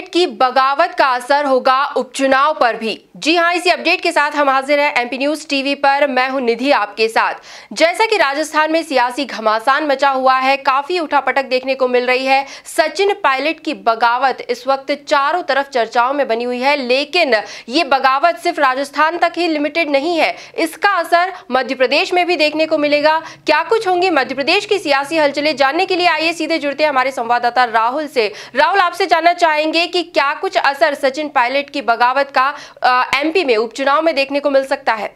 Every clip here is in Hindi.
कैबिनेट की बगावत का असर होगा उपचुनाव पर भी जी हाँ इसी अपडेट के साथ हम हाजिर हैं एमपी न्यूज टीवी पर मैं हूं निधि आपके साथ जैसा कि राजस्थान में सियासी घमासान मचा हुआ है काफी उठापटक देखने को मिल रही है सचिन पायलट की बगावत इस वक्त चारों तरफ चर्चाओं में बनी हुई है लेकिन ये बगावत सिर्फ राजस्थान तक ही लिमिटेड नहीं है इसका असर मध्य प्रदेश में भी देखने को मिलेगा क्या कुछ होंगी मध्य प्रदेश की सियासी हलचले जानने के लिए आइए सीधे जुड़ते हैं हमारे संवाददाता राहुल से राहुल आपसे जानना चाहेंगे कि क्या कुछ असर सचिन पायलट की बगावत का एमपी में उपचुनाव में देखने को मिल सकता है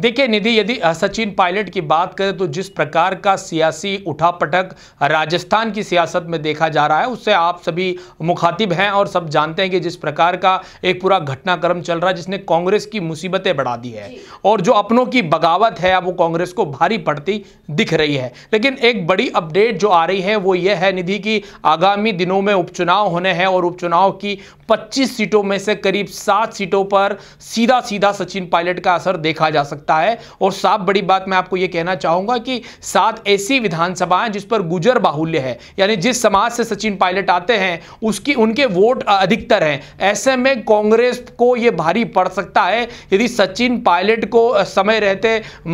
देखिए निधि यदि सचिन पायलट की बात करें तो जिस प्रकार का सियासी उठापटक राजस्थान की सियासत में देखा जा रहा है उससे आप सभी मुखातिब हैं और सब जानते हैं कि जिस प्रकार का एक पूरा घटनाक्रम चल रहा है जिसने कांग्रेस की मुसीबतें बढ़ा दी है और जो अपनों की बगावत है अब वो कांग्रेस को भारी पड़ती दिख रही है लेकिन एक बड़ी अपडेट जो आ रही है वो ये है निधि की आगामी दिनों में उपचुनाव होने हैं और उपचुनाव की पच्चीस सीटों में से करीब सात सीटों पर सीधा सीधा सचिन पायलट का असर देखा जा सकता सकता है और साफ बड़ी बात मैं आपको यह कहना चाहूंगा कि सात ऐसी विधानसभा जिस पर गुजर बाहुल्य है यानी जिस समाज से सचिन पायलट आते हैं उसकी उनके वोट अधिकतर हैं ऐसे में कांग्रेस को यह भारी पड़ सकता है यदि सचिन पायलट को समय रहते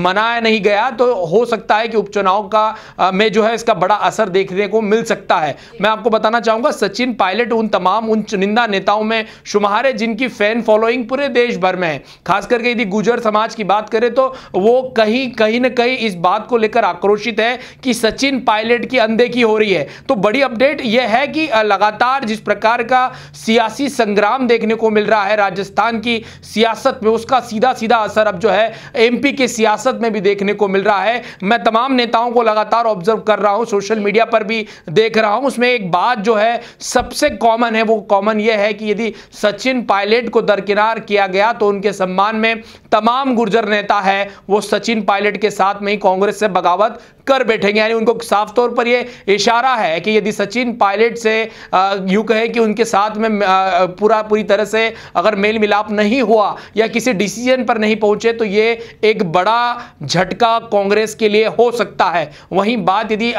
मनाया नहीं गया तो हो सकता है कि उपचुनाव का में जो है इसका बड़ा असर देखने को मिल सकता है मैं आपको बताना चाहूंगा सचिन पायलट उन तमाम उन चुनिंदा नेताओं में शुमार है जिनकी फैन फॉलोइंग पूरे देश भर में है खास करके यदि गुजर समाज की बात करें करें तो वो कहीं कहीं ना कहीं इस बात को लेकर आक्रोशित है कि सचिन पायलट की अनदेखी हो रही है तो बड़ी अपडेट यह है कि लगातार जिस प्रकार का सियासी संग्राम देखने को मिल रहा है राजस्थान की सियासत में उसका सीधा सीधा असर अब जो है एमपी की सियासत में भी देखने को मिल रहा है मैं तमाम नेताओं को लगातार ऑब्जर्व कर रहा हूं सोशल मीडिया पर भी देख रहा हूं उसमें एक बात जो है सबसे कॉमन है वो कॉमन यह है कि यदि सचिन पायलट को दरकिनार किया गया तो उनके सम्मान में तमाम गुर्जर ने नेता है वो सचिन पायलट के साथ में ही कांग्रेस से बगावत कर बैठेंगे यानी उनको साफ तौर पर ये इशारा है कि यदि सचिन पायलट से यूं कहे कि उनके साथ में पूरा पूरी तरह से अगर मेल मिलाप नहीं हुआ या किसी डिसीजन पर नहीं पहुंचे तो ये एक बड़ा झटका कांग्रेस के लिए हो सकता है वहीं बात यदि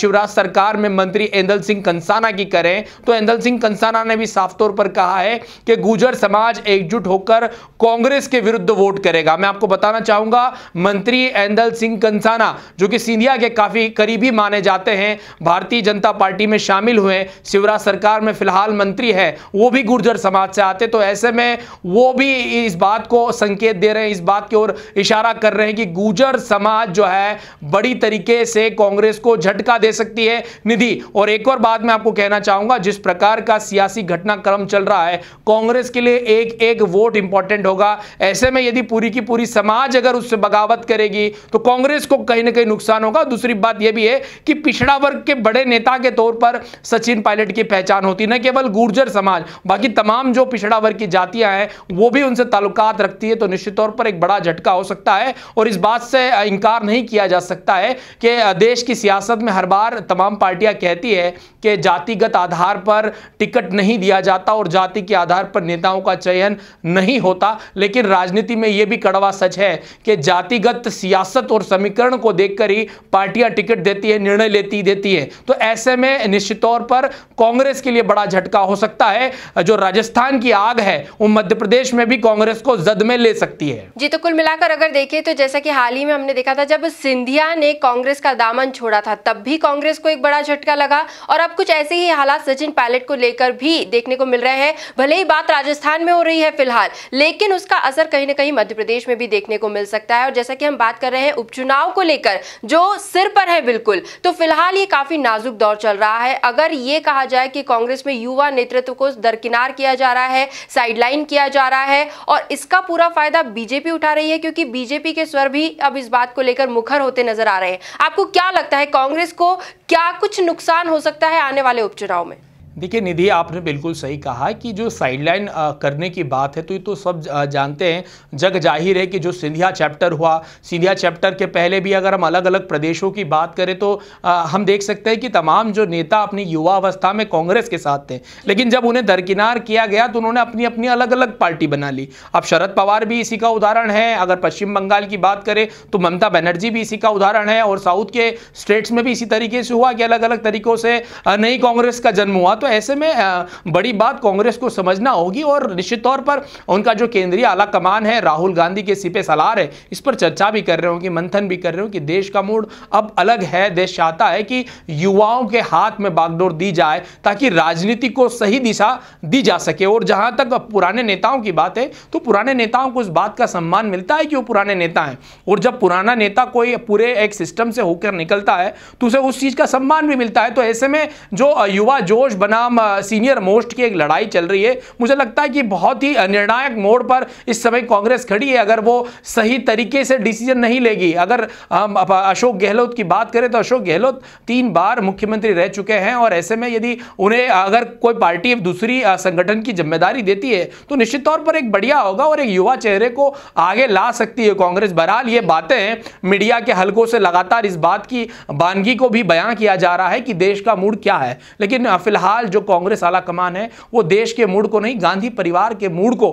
शिवराज सरकार में मंत्री एंदल सिंह कंसाना की करें तो एंदल सिंह कंसाना ने भी साफ तौर पर कहा है कि गुजर समाज एकजुट होकर कांग्रेस के विरुद्ध वोट करेगा मैं आपको बताना चाहूंगा मंत्री एंदल सिंह कंसाना जो कि सिंधिया के काफ़ी करीबी माने जाते हैं भारतीय जनता पार्टी में शामिल हुए शिवराज सरकार में फिलहाल मंत्री है वो भी गुर्जर समाज से आते तो ऐसे में वो भी इस बात को संकेत दे रहे हैं इस बात की ओर इशारा कर रहे हैं कि गुर्जर समाज जो है बड़ी तरीके से कांग्रेस को झटका दे सकती है निधि और एक और बात मैं आपको कहना चाहूंगा जिस प्रकार का सियासी घटनाक्रम चल रहा है कांग्रेस के लिए एक एक वोट इंपॉर्टेंट होगा ऐसे में यदि पूरी की पूरी समाज अगर उससे बगावत करेगी तो कांग्रेस को कहीं ना कहीं नुकसान होगा दूसरी बात यह भी है कि पिछड़ा वर्ग के बड़े नेता के तौर पर सचिन पायलट की पहचान होती न केवल गुर्जर समाज बाकी तमाम जो पिछड़ा वर्ग की जातियां हैं वो भी उनसे ताल्लुकात रखती है तो निश्चित तौर पर एक बड़ा झटका हो सकता है और इस बात से इंकार नहीं किया जा सकता है कि देश की सियासत में हर बार तमाम पार्टियां कहती है कि जातिगत आधार पर टिकट नहीं दिया जाता और जाति के आधार पर नेताओं का चयन नहीं होता लेकिन राजनीति में यह भी कड़वा सच सच है कि जातिगत सियासत और समीकरण को देखकर ही पार्टियां टिकट देती है निर्णय लेती देती है तो ऐसे में निश्चित तौर पर कांग्रेस के लिए बड़ा झटका हो सकता है जो राजस्थान की आग है वो मध्य प्रदेश में भी कांग्रेस को जद में ले सकती है जी तो कुल मिलाकर अगर देखिए तो जैसा कि हाल ही में हमने देखा था जब सिंधिया ने कांग्रेस का दामन छोड़ा था तब भी कांग्रेस को एक बड़ा झटका लगा और अब कुछ ऐसे ही हालात सचिन पायलट को लेकर भी देखने को मिल रहे हैं भले ही बात राजस्थान में हो रही है फिलहाल लेकिन उसका असर कहीं ना कहीं मध्य प्रदेश में भी देख देखने को मिल सकता है और जैसा कि हम बात कर रहे हैं उपचुनाव को लेकर जो सिर पर है बिल्कुल तो फिलहाल ये काफी नाजुक दौर चल रहा है अगर ये कहा जाए कि कांग्रेस में युवा नेतृत्व को दरकिनार किया जा रहा है साइडलाइन किया जा रहा है और इसका पूरा फायदा बीजेपी उठा रही है क्योंकि बीजेपी के स्वर भी अब इस बात को लेकर मुखर होते नजर आ रहे हैं आपको क्या लगता है कांग्रेस को क्या कुछ नुकसान हो सकता है आने वाले उपचुनाव में देखिए निधि आपने बिल्कुल सही कहा कि जो साइडलाइन करने की बात है तो ये तो सब जानते हैं जग जाहिर है कि जो सिंधिया चैप्टर हुआ सिंधिया चैप्टर के पहले भी अगर हम अलग अलग प्रदेशों की बात करें तो हम देख सकते हैं कि तमाम जो नेता अपनी युवा अवस्था में कांग्रेस के साथ थे लेकिन जब उन्हें दरकिनार किया गया तो उन्होंने अपनी अपनी अलग अलग पार्टी बना ली अब शरद पवार भी इसी का उदाहरण है अगर पश्चिम बंगाल की बात करें तो ममता बनर्जी भी इसी का उदाहरण है और साउथ के स्टेट्स में भी इसी तरीके से हुआ कि अलग अलग तरीकों से नई कांग्रेस का जन्म हुआ तो ऐसे में बड़ी बात कांग्रेस को समझना होगी और निश्चित तौर पर उनका जो केंद्रीय आला कमान है राहुल गांधी के सिपे सलार है इस पर चर्चा भी कर रहे हो कि मंथन भी कर रहे हो कि देश का मूड अब अलग है देश चाहता है कि युवाओं के हाथ में बागडोर दी जाए ताकि राजनीति को सही दिशा दी जा सके और जहां तक पुराने नेताओं की बात है तो पुराने नेताओं को इस बात का सम्मान मिलता है कि वो पुराने नेता हैं और जब पुराना नेता कोई पूरे एक सिस्टम से होकर निकलता है तो उसे उस चीज़ का सम्मान भी मिलता है तो ऐसे में जो युवा जोश बना बनाम सीनियर मोस्ट की एक लड़ाई चल रही है मुझे लगता है कि बहुत ही निर्णायक मोड़ पर इस समय कांग्रेस खड़ी है अगर वो सही तरीके से डिसीजन नहीं लेगी अगर हम अशोक गहलोत की बात करें तो अशोक गहलोत तीन बार मुख्यमंत्री रह चुके हैं और ऐसे में यदि उन्हें अगर कोई पार्टी दूसरी संगठन की जिम्मेदारी देती है तो निश्चित तौर पर एक बढ़िया होगा और एक युवा चेहरे को आगे ला सकती है कांग्रेस बहरहाल ये बातें मीडिया के हलकों से लगातार इस बात की बानगी को भी बयां किया जा रहा है कि देश का मूड क्या है लेकिन फिलहाल फिलहाल जो कांग्रेस आला कमान है वो देश के मूड को नहीं गांधी परिवार के मूड को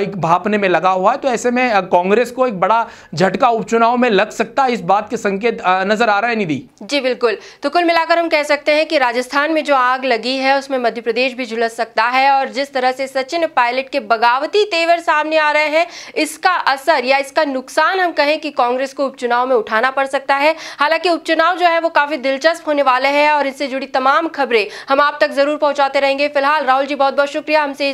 एक भापने में लगा हुआ है तो ऐसे में कांग्रेस को एक बड़ा झटका उपचुनाव में लग सकता है इस बात के संकेत नजर आ रहा है निधि जी बिल्कुल तो कुल मिलाकर हम कह सकते हैं कि राजस्थान में जो आग लगी है उसमें मध्य प्रदेश भी झुलस सकता है और जिस तरह से सचिन पायलट के बगावती तेवर सामने आ रहे हैं इसका असर या इसका नुकसान हम कहें कि कांग्रेस को उपचुनाव में उठाना पड़ सकता है हालांकि उपचुनाव जो है वो काफी दिलचस्प होने वाले हैं और इससे जुड़ी तमाम खबरें हम आप तक जरूर जरूर पहुंचाते रहेंगे फिलहाल राहुल जी बहुत बहुत शुक्रिया हमसे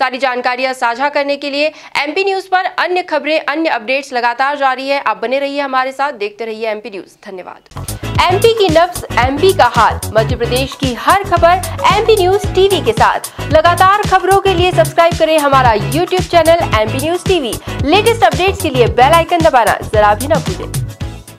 सारी जानकारियां साझा करने के लिए एमपी न्यूज पर अन्य खबरें अन्य अपडेट्स लगातार जारी है आप बने रहिए हमारे साथ देखते रहिए एमपी न्यूज धन्यवाद एमपी की नब्स एमपी का हाल मध्य प्रदेश की हर खबर एमपी न्यूज टीवी के साथ लगातार खबरों के लिए सब्सक्राइब करें हमारा YouTube channel MP news TV latest updates के लिए बेल आइकन दबाना जरा भी न भूलें